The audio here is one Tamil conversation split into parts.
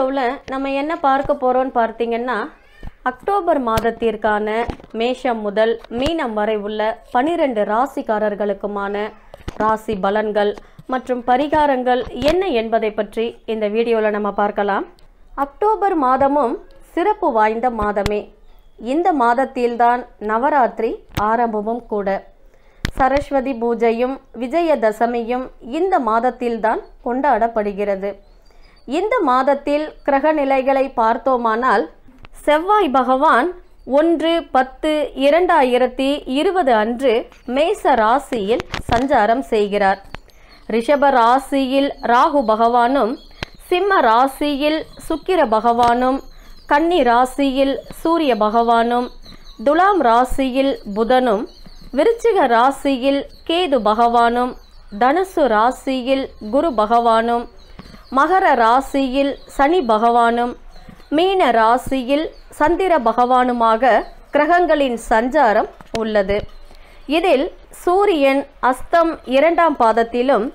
வீடியோவில் நம்ம என்ன பார்க்க போகிறோன்னு பார்த்தீங்கன்னா அக்டோபர் மாதத்திற்கான மேஷம் முதல் மீனம் வரை உள்ள பனிரெண்டு ராசிக்காரர்களுக்குமான ராசி பலன்கள் மற்றும் பரிகாரங்கள் என்ன என்பதை பற்றி இந்த வீடியோவில் நம்ம பார்க்கலாம் அக்டோபர் மாதமும் சிறப்பு வாய்ந்த மாதமே இந்த மாதத்தில்தான் நவராத்திரி ஆரம்பமும் கூட சரஸ்வதி பூஜையும் விஜயதசமியும் இந்த மாதத்தில்தான் கொண்டாடப்படுகிறது இந்த மாதத்தில் கிரக நிலைகளை பார்த்தோமானால் செவ்வாய் பகவான் ஒன்று பத்து இரண்டாயிரத்தி இருபது அன்று மேச ராசியில் சஞ்சாரம் செய்கிறார் ரிஷப ராசியில் ராகு பகவானும் சிம்ம ராசியில் சுக்கிர பகவானும் கன்னி ராசியில் சூரிய பகவானும் துலாம் ராசியில் புதனும் விருச்சிக ராசியில் கேது பகவானும் தனுசு ராசியில் குரு பகவானும் மகர ராசியில் சனி பகவானும் மீன ராசியில் சந்திர பகவானுமாக கிரகங்களின் சஞ்சாரம் உள்ளது இதில் சூரியன் அஸ்தம் இரண்டாம் பாதத்திலும்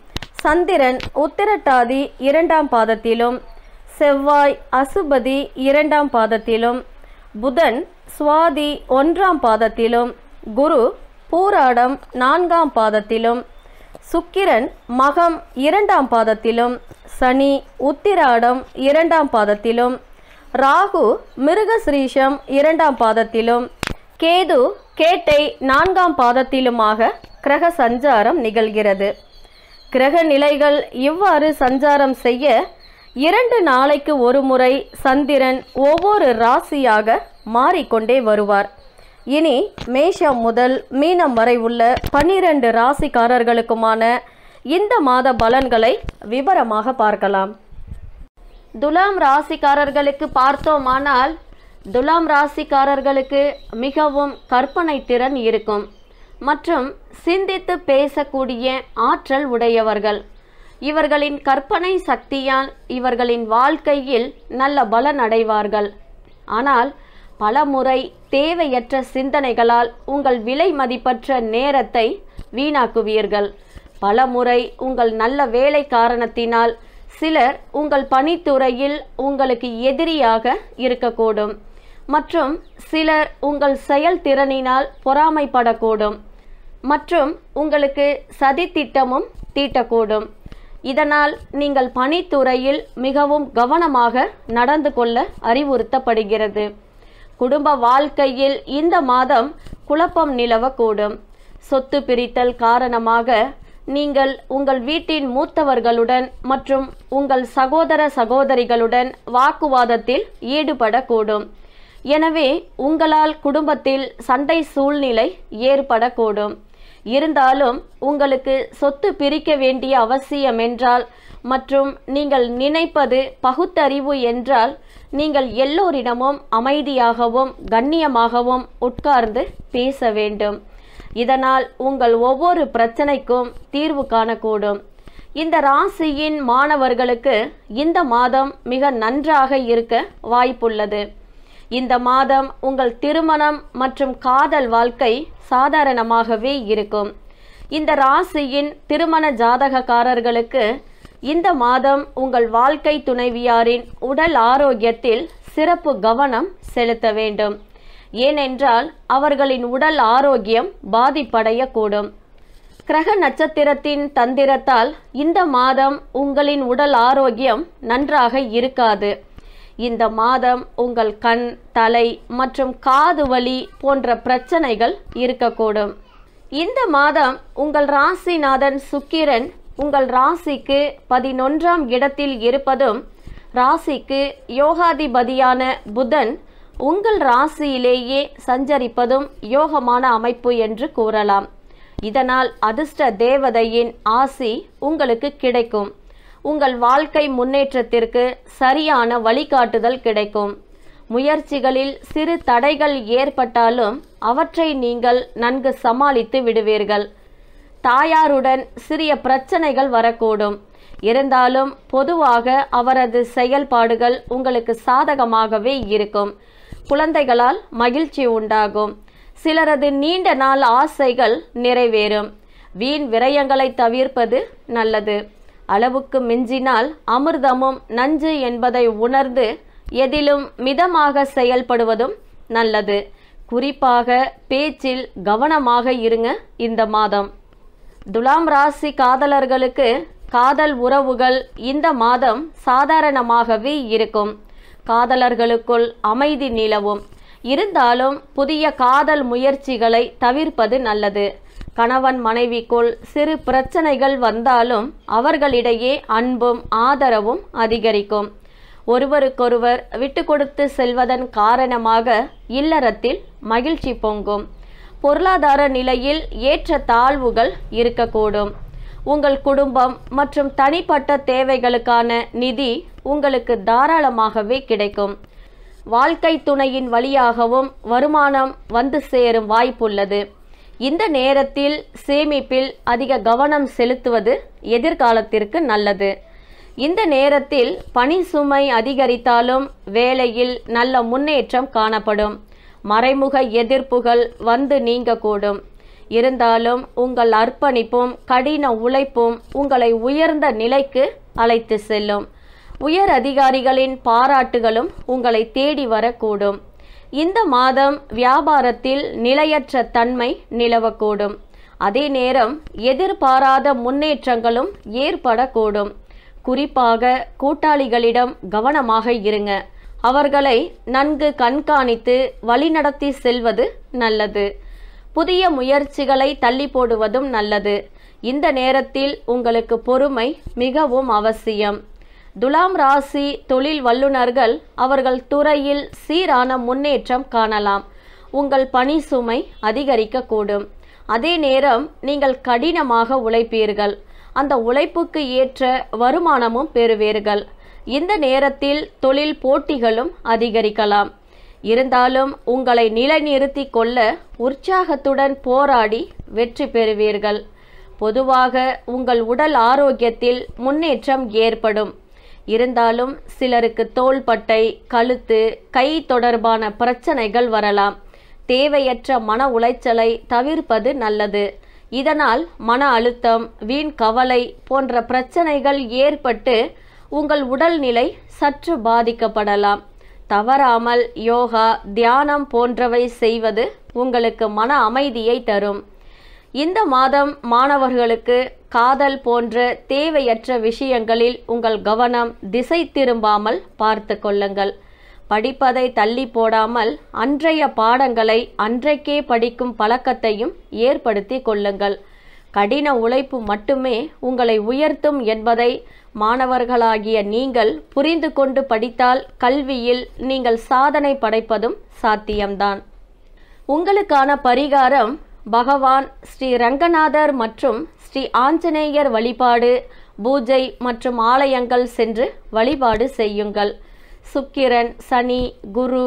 சந்திரன் உத்திரட்டாதி இரண்டாம் பாதத்திலும் செவ்வாய் அசுபதி இரண்டாம் பாதத்திலும் புதன் சுவாதி ஒன்றாம் பாதத்திலும் குரு பூராடம் நான்காம் பாதத்திலும் சுக்கிரன் மகம் இரண்டாம் பாதத்திலும் சனி உத்திராடம் இரண்டாம் பாதத்திலும் ராகு மிருகஸ்ரீஷம் இரண்டாம் பாதத்திலும் கேது கேட்டை நான்காம் பாதத்திலுமாக கிரக சஞ்சாரம் நிகழ்கிறது கிரக நிலைகள் இவ்வாறு சஞ்சாரம் செய்ய இரண்டு நாளைக்கு ஒரு முறை சந்திரன் ஒவ்வொரு ராசியாக மாறிக்கொண்டே வருவார் இனி மேஷம் முதல் மீனம் வரை உள்ள பன்னிரண்டு ராசிக்காரர்களுக்குமான இந்த மாத பலன்களை விவரமாக பார்க்கலாம் துலாம் ராசிக்காரர்களுக்கு பார்த்தோமானால் துலாம் ராசிக்காரர்களுக்கு மிகவும் கற்பனை திறன் இருக்கும் மற்றும் சிந்தித்து பேசக்கூடிய ஆற்றல் உடையவர்கள் இவர்களின் கற்பனை சக்தியால் இவர்களின் வாழ்க்கையில் நல்ல பலன் அடைவார்கள் ஆனால் பல முறை தேவையற்ற சிந்தனைகளால் உங்கள் விலை மதிப்பற்ற நேரத்தை வீணாக்குவீர்கள் பல முறை உங்கள் நல்ல வேலை காரணத்தினால் சிலர் உங்கள் பணித்துறையில் உங்களுக்கு எதிரியாக இருக்கக்கூடும் மற்றும் சிலர் உங்கள் செயல்திறனினால் பொறாமைப்படக்கூடும் மற்றும் உங்களுக்கு சதித்திட்டமும் தீட்டக்கூடும் இதனால் நீங்கள் பணித்துறையில் மிகவும் கவனமாக நடந்து கொள்ள அறிவுறுத்தப்படுகிறது குடும்ப வாழ்க்கையில் இந்த மாதம் குழப்பம் நிலவக்கூடும் சொத்து பிரித்தல் காரணமாக நீங்கள் உங்கள் வீட்டின் மூத்தவர்களுடன் மற்றும் உங்கள் சகோதர சகோதரிகளுடன் வாக்குவாதத்தில் ஈடுபடக்கூடும் எனவே உங்களால் குடும்பத்தில் சண்டை சூழ்நிலை ஏற்படக்கூடும் இருந்தாலும் உங்களுக்கு சொத்து பிரிக்க வேண்டிய அவசியம் என்றால் மற்றும் நீங்கள் நினைப்பது பகுத்தறிவு என்றால் நீங்கள் எல்லோரிடமும் அமைதியாகவும் கண்ணியமாகவும் உட்கார்ந்து பேச வேண்டும் இதனால் உங்கள் ஒவ்வொரு பிரச்சனைக்கும் தீர்வு காணக்கூடும் இந்த ராசியின் மாணவர்களுக்கு இந்த மாதம் மிக நன்றாக இருக்க வாய்ப்புள்ளது இந்த மாதம் உங்கள் திருமணம் மற்றும் காதல் வாழ்க்கை சாதாரணமாகவே இருக்கும் இந்த ராசியின் திருமண ஜாதகக்காரர்களுக்கு இந்த மாதம் உங்கள் வாழ்க்கை துணைவியாரின் உடல் ஆரோக்கியத்தில் சிறப்பு கவனம் செலுத்த வேண்டும் ஏனென்றால் அவர்களின் உடல் ஆரோக்கியம் பாதிப்படையக்கூடும் கிரக நட்சத்திரத்தின் தந்திரத்தால் இந்த மாதம் உங்களின் உடல் ஆரோக்கியம் நன்றாக இருக்காது இந்த மாதம் உங்கள் கண் தலை மற்றும் காது வலி போன்ற பிரச்சனைகள் இருக்கக்கூடும் இந்த மாதம் உங்கள் ராசிநாதன் சுக்கிரன் உங்கள் ராசிக்கு பதினொன்றாம் இடத்தில் இருப்பதும் ராசிக்கு யோகாதிபதியான புதன் உங்கள் ராசியிலேயே சஞ்சரிப்பதும் யோகமான அமைப்பு என்று கூறலாம் இதனால் அதிர்ஷ்ட தேவதையின் ஆசி உங்களுக்கு கிடைக்கும் உங்கள் வாழ்க்கை முன்னேற்றத்திற்கு சரியான வழிகாட்டுதல் கிடைக்கும் முயற்சிகளில் சிறு தடைகள் ஏற்பட்டாலும் அவற்றை நீங்கள் நன்கு சமாளித்து விடுவீர்கள் தாயாருடன் சிறிய பிரச்சனைகள் வரக்கூடும் இருந்தாலும் பொதுவாக அவரது செயல்பாடுகள் உங்களுக்கு சாதகமாகவே இருக்கும் குழந்தைகளால் மகிழ்ச்சி உண்டாகும் சிலரது நீண்ட நாள் ஆசைகள் நிறைவேறும் வீண் விரயங்களை தவிர்ப்பது நல்லது அளவுக்கு மிஞ்சினால் அமிர்தமும் நஞ்சு என்பதை உணர்ந்து எதிலும் மிதமாக செயல்படுவதும் நல்லது குறிப்பாக பேச்சில் கவனமாக இருங்க இந்த மாதம் துலாம் ராசி காதலர்களுக்கு காதல் உறவுகள் இந்த மாதம் சாதாரணமாகவே இருக்கும் காதலர்களுக்குள் அமைதி நிலவும் இருந்தாலும் புதிய காதல் முயற்சிகளை தவிர்ப்பது நல்லது கணவன் மனைவிக்குள் சிறு பிரச்சனைகள் வந்தாலும் அவர்களிடையே அன்பும் ஆதரவும் அதிகரிக்கும் ஒருவருக்கொருவர் விட்டு கொடுத்து செல்வதன் காரணமாக இல்லறத்தில் மகிழ்ச்சி பொங்கும் பொருளாதார நிலையில் ஏற்ற தாழ்வுகள் இருக்கக்கூடும் உங்கள் குடும்பம் மற்றும் தனிப்பட்ட தேவைகளுக்கான நிதி உங்களுக்கு தாராளமாகவே கிடைக்கும் வாழ்க்கை துணையின் வழியாகவும் வருமானம் வந்து சேரும் வாய்ப்புள்ளது இந்த நேரத்தில் சேமிப்பில் அதிக கவனம் செலுத்துவது எதிர்காலத்திற்கு நல்லது இந்த நேரத்தில் பணி சுமை அதிகரித்தாலும் வேலையில் நல்ல முன்னேற்றம் காணப்படும் மறைமுக எதிர்ப்புகள் வந்து நீங்கக்கூடும் இருந்தாலும் உங்கள் அர்ப்பணிப்பும் கடின உழைப்பும் உங்களை உயர்ந்த நிலைக்கு அழைத்து செல்லும் உயர் அதிகாரிகளின் பாராட்டுகளும் உங்களை தேடி வரக்கூடும் இந்த மாதம் வியாபாரத்தில் நிலையற்ற தன்மை நிலவக்கூடும் அதே நேரம் எதிர்பாராத முன்னேற்றங்களும் ஏற்படக்கூடும் குறிப்பாக கூட்டாளிகளிடம் கவனமாக இருங்க அவர்களை நன்கு கண்காணித்து வழிநடத்தி செல்வது நல்லது புதிய முயற்சிகளை தள்ளி போடுவதும் நல்லது இந்த நேரத்தில் உங்களுக்கு பொறுமை மிகவும் அவசியம் துலாம் ராசி தொழில் வல்லுநர்கள் அவர்கள் துறையில் சீரான முன்னேற்றம் காணலாம் உங்கள் பணி சுமை அதிகரிக்கக்கூடும் அதே நேரம் நீங்கள் கடினமாக உழைப்பீர்கள் அந்த உழைப்புக்கு ஏற்ற வருமானமும் பெறுவீர்கள் இந்த நேரத்தில் தொழில் போட்டிகளும் அதிகரிக்கலாம் இருந்தாலும் உங்களை நிலைநிறுத்தி கொள்ள உற்சாகத்துடன் போராடி வெற்றி பெறுவீர்கள் பொதுவாக உங்கள் உடல் ஆரோக்கியத்தில் முன்னேற்றம் ஏற்படும் இருந்தாலும் சிலருக்கு தோள்பட்டை கழுத்து கை தொடர்பான பிரச்சனைகள் வரலாம் தேவையற்ற மன உளைச்சலை தவிர்ப்பது நல்லது இதனால் மன அழுத்தம் வீண் கவலை போன்ற பிரச்சனைகள் ஏற்பட்டு உங்கள் உடல்நிலை சற்று பாதிக்கப்படலாம் தவறாமல் யோகா தியானம் போன்றவை செய்வது உங்களுக்கு மன அமைதியை தரும் இந்த மாதம் மாணவர்களுக்கு காதல் போன்ற தேவையற்ற விஷயங்களில் உங்கள் கவனம் திசை திரும்பாமல் பார்த்து கொள்ளுங்கள் படிப்பதை தள்ளி போடாமல் அன்றைய பாடங்களை அன்றைக்கே படிக்கும் பழக்கத்தையும் ஏற்படுத்தி கொள்ளுங்கள் கடின உழைப்பு மட்டுமே உங்களை உயர்த்தும் என்பதை மாணவர்களாகிய நீங்கள் புரிந்து கொண்டு படித்தால் கல்வியில் நீங்கள் சாதனை படைப்பதும் சாத்தியம்தான் உங்களுக்கான பரிகாரம் பகவான் ஸ்ரீ ரங்கநாதர் மற்றும் ஸ்ரீ ஆஞ்சநேயர் வழிபாடு பூஜை மற்றும் ஆலயங்கள் சென்று வழிபாடு செய்யுங்கள் சுக்கிரன் சனி குரு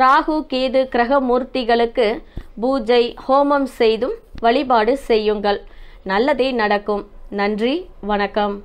ராகு கேது கிரகமூர்த்திகளுக்கு பூஜை ஹோமம் செய்தும் வழிபாடு செய்யுங்கள் நல்லதே நடக்கும் நன்றி வணக்கம்